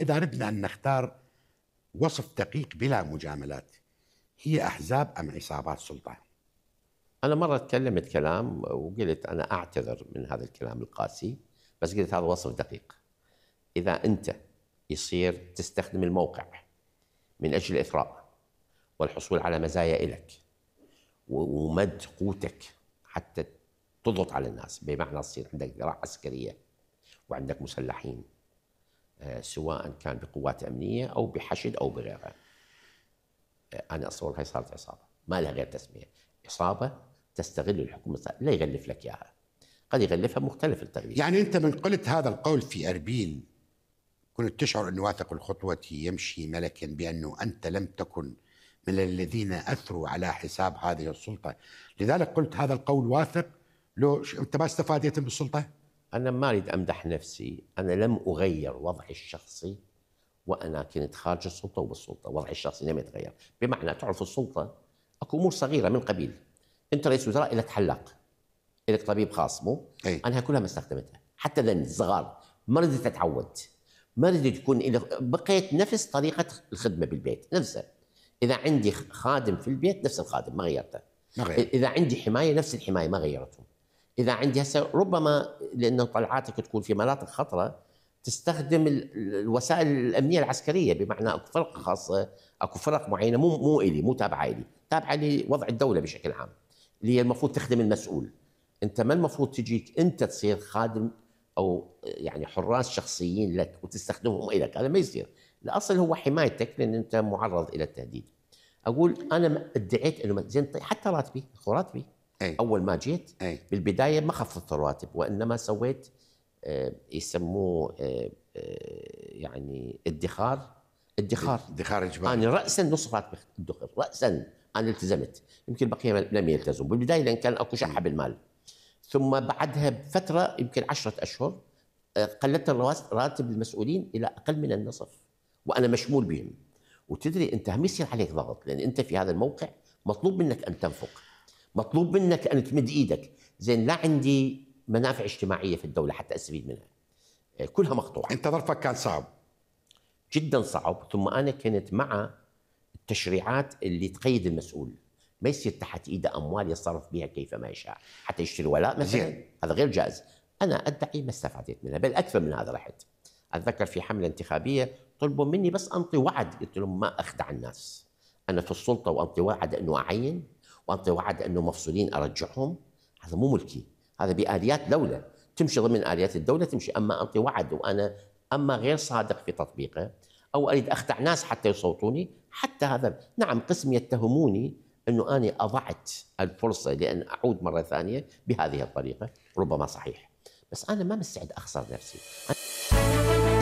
إذا أردنا أن نختار وصف دقيق بلا مجاملات هي أحزاب أم عصابات سلطة؟ أنا مرة تكلمت كلام وقلت أنا أعتذر من هذا الكلام القاسي بس قلت هذا وصف دقيق إذا أنت يصير تستخدم الموقع من أجل الإثراء والحصول على مزايا إلك ومد قوتك حتى تضغط على الناس بمعنى تصير عندك ذراع عسكرية وعندك مسلحين آه، سواء كان بقوات امنيه او بحشد او بغيرها. آه، انا اصور هاي صارت عصابه، ما لها غير تسميه، عصابه تستغل الحكومه لا يغلف لك اياها. قد يغلفها مختلف التغليف. يعني انت من قلت هذا القول في اربيل كنت تشعر ان واثق الخطوه يمشي ملكا بانه انت لم تكن من الذين اثروا على حساب هذه السلطه، لذلك قلت هذا القول واثق لو انت ما استفاديت بالسلطه؟ أنا ما أريد أمدح نفسي أنا لم أغير وضعي الشخصي وأنا كنت خارج السلطة وبالسلطة وضعي الشخصي لم يتغير بمعنى تعرف السلطة أكو أمور صغيرة من قبيل أنت رئيس وزراء لك حلاق لك طبيب خاص مو أنا كلها ما استخدمتها حتى لأن الصغار ما رديت أتعود ما رديت تكون بقيت نفس طريقة الخدمة بالبيت نفسها إذا عندي خادم في البيت نفس الخادم ما غيرته ما غير. إذا عندي حماية نفس الحماية ما غيرتهم اذا عندي هسه ربما لانه طلعاتك تكون في مناطق خطره تستخدم الوسائل الامنيه العسكريه بمعنى اكو فرق خاصه اكو فرق معينه مو مو الي مو تابعه الي تابعه لوضع الدوله بشكل عام اللي هي المفروض تخدم المسؤول انت ما المفروض تجيك انت تصير خادم او يعني حراس شخصيين لك وتستخدمهم لك هذا ما يصير الاصل هو حمايتك لان انت معرض الى التهديد اقول انا ادعيت انه زين طيب، حتى راتبي اخو راتبي أي. اول ما جيت أي. بالبدايه ما خفضت الرواتب وانما سويت آه، يسموه آه، آه، يعني ادخار ادخار ادخار اجباري انا راسا نص راتب ادخر راسا انا التزمت يمكن البقيه لم يلتزموا إيه. بالبدايه لان كان اكو شحه إيه. بالمال ثم بعدها بفتره يمكن عشرة اشهر قلت راتب المسؤولين الى اقل من النصف وانا مشمول بهم وتدري انت هم يصير عليك ضغط لان انت في هذا الموقع مطلوب منك ان تنفق مطلوب منك ان تمد ايدك زين لا عندي منافع اجتماعيه في الدوله حتى استفيد منها آه، كلها مقطوعه انت ظرفك كان صعب جدا صعب ثم انا كنت مع التشريعات اللي تقيد المسؤول ما يصير تحت ايده اموال يصرف بها كيف ما يشاء حتى يشتري ولاء مثلا زين. هذا غير جائز انا ادعي ما استفدت منها بل اكثر من هذا رحت اتذكر في حمله انتخابيه طلبوا مني بس انطي وعد قلت لهم ما اخدع الناس انا في السلطه وانطي وعد انه اعين وانطي وعد انه مفصولين ارجعهم هذا مو ملكي هذا باليات دوله تمشي ضمن اليات الدوله تمشي اما انطي وعد وانا اما غير صادق في تطبيقه او اريد اخدع ناس حتى يصوتوني حتى هذا نعم قسم يتهموني انه انا اضعت الفرصه لان اعود مره ثانيه بهذه الطريقه ربما صحيح بس انا ما مستعد اخسر نفسي